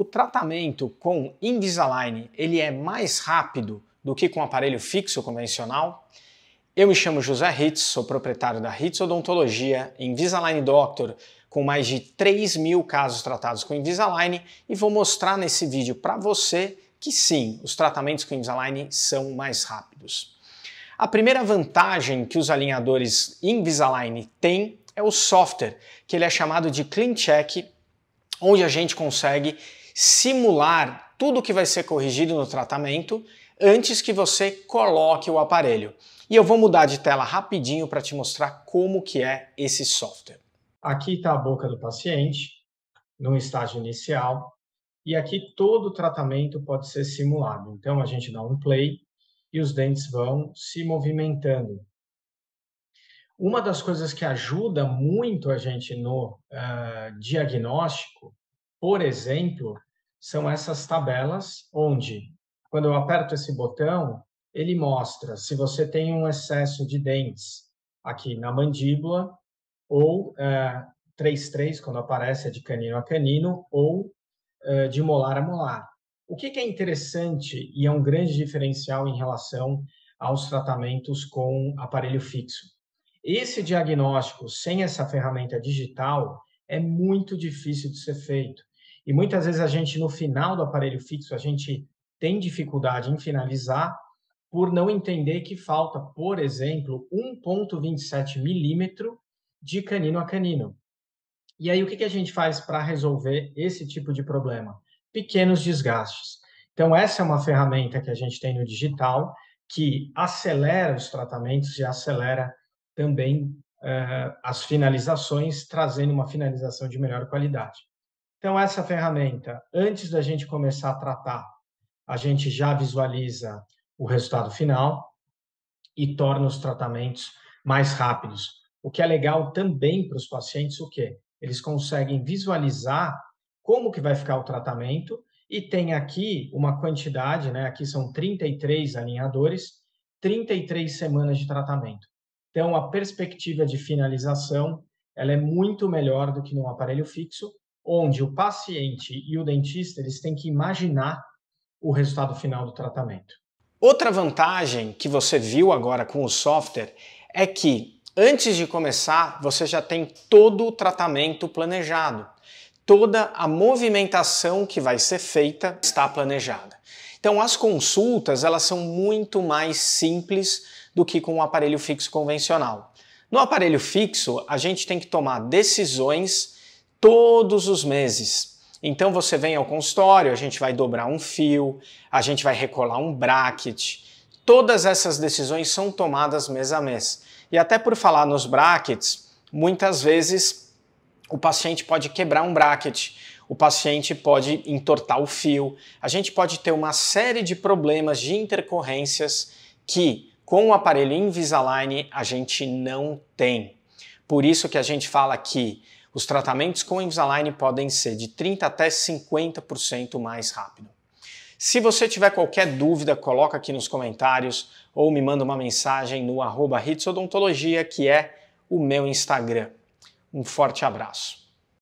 O tratamento com Invisalign, ele é mais rápido do que com aparelho fixo convencional? Eu me chamo José Ritz, sou proprietário da Ritz Odontologia, Invisalign Doctor, com mais de 3 mil casos tratados com Invisalign e vou mostrar nesse vídeo para você que sim, os tratamentos com Invisalign são mais rápidos. A primeira vantagem que os alinhadores Invisalign têm é o software, que ele é chamado de ClinCheck, onde a gente consegue simular tudo que vai ser corrigido no tratamento antes que você coloque o aparelho. E eu vou mudar de tela rapidinho para te mostrar como que é esse software. Aqui está a boca do paciente, no estágio inicial, e aqui todo o tratamento pode ser simulado. Então a gente dá um play e os dentes vão se movimentando. Uma das coisas que ajuda muito a gente no uh, diagnóstico, por exemplo, são essas tabelas onde, quando eu aperto esse botão, ele mostra se você tem um excesso de dentes aqui na mandíbula, ou é, eh, 3-3, quando aparece, é de canino a canino, ou é, de molar a molar. O que, que é interessante e é um grande diferencial em relação aos tratamentos com aparelho fixo? Esse diagnóstico sem essa ferramenta digital é muito difícil de ser feito. E muitas vezes a gente, no final do aparelho fixo, a gente tem dificuldade em finalizar por não entender que falta, por exemplo, 1,27 milímetro de canino a canino. E aí, o que a gente faz para resolver esse tipo de problema? Pequenos desgastes. Então, essa é uma ferramenta que a gente tem no digital que acelera os tratamentos e acelera também uh, as finalizações, trazendo uma finalização de melhor qualidade. Então, essa ferramenta, antes da gente começar a tratar, a gente já visualiza o resultado final e torna os tratamentos mais rápidos. O que é legal também para os pacientes, o quê? Eles conseguem visualizar como que vai ficar o tratamento e tem aqui uma quantidade, né? Aqui são 33 alinhadores, 33 semanas de tratamento. Então, a perspectiva de finalização ela é muito melhor do que num aparelho fixo, onde o paciente e o dentista eles têm que imaginar o resultado final do tratamento. Outra vantagem que você viu agora com o software é que antes de começar você já tem todo o tratamento planejado. Toda a movimentação que vai ser feita está planejada. Então as consultas elas são muito mais simples do que com o um aparelho fixo convencional. No aparelho fixo, a gente tem que tomar decisões todos os meses. Então você vem ao consultório, a gente vai dobrar um fio, a gente vai recolar um bracket. Todas essas decisões são tomadas mês a mês. E até por falar nos brackets, muitas vezes o paciente pode quebrar um bracket, o paciente pode entortar o fio, a gente pode ter uma série de problemas de intercorrências que com o aparelho Invisalign a gente não tem. Por isso que a gente fala que os tratamentos com Invisalign podem ser de 30 até 50% mais rápido. Se você tiver qualquer dúvida, coloca aqui nos comentários ou me manda uma mensagem no arroba Odontologia, que é o meu Instagram. Um forte abraço.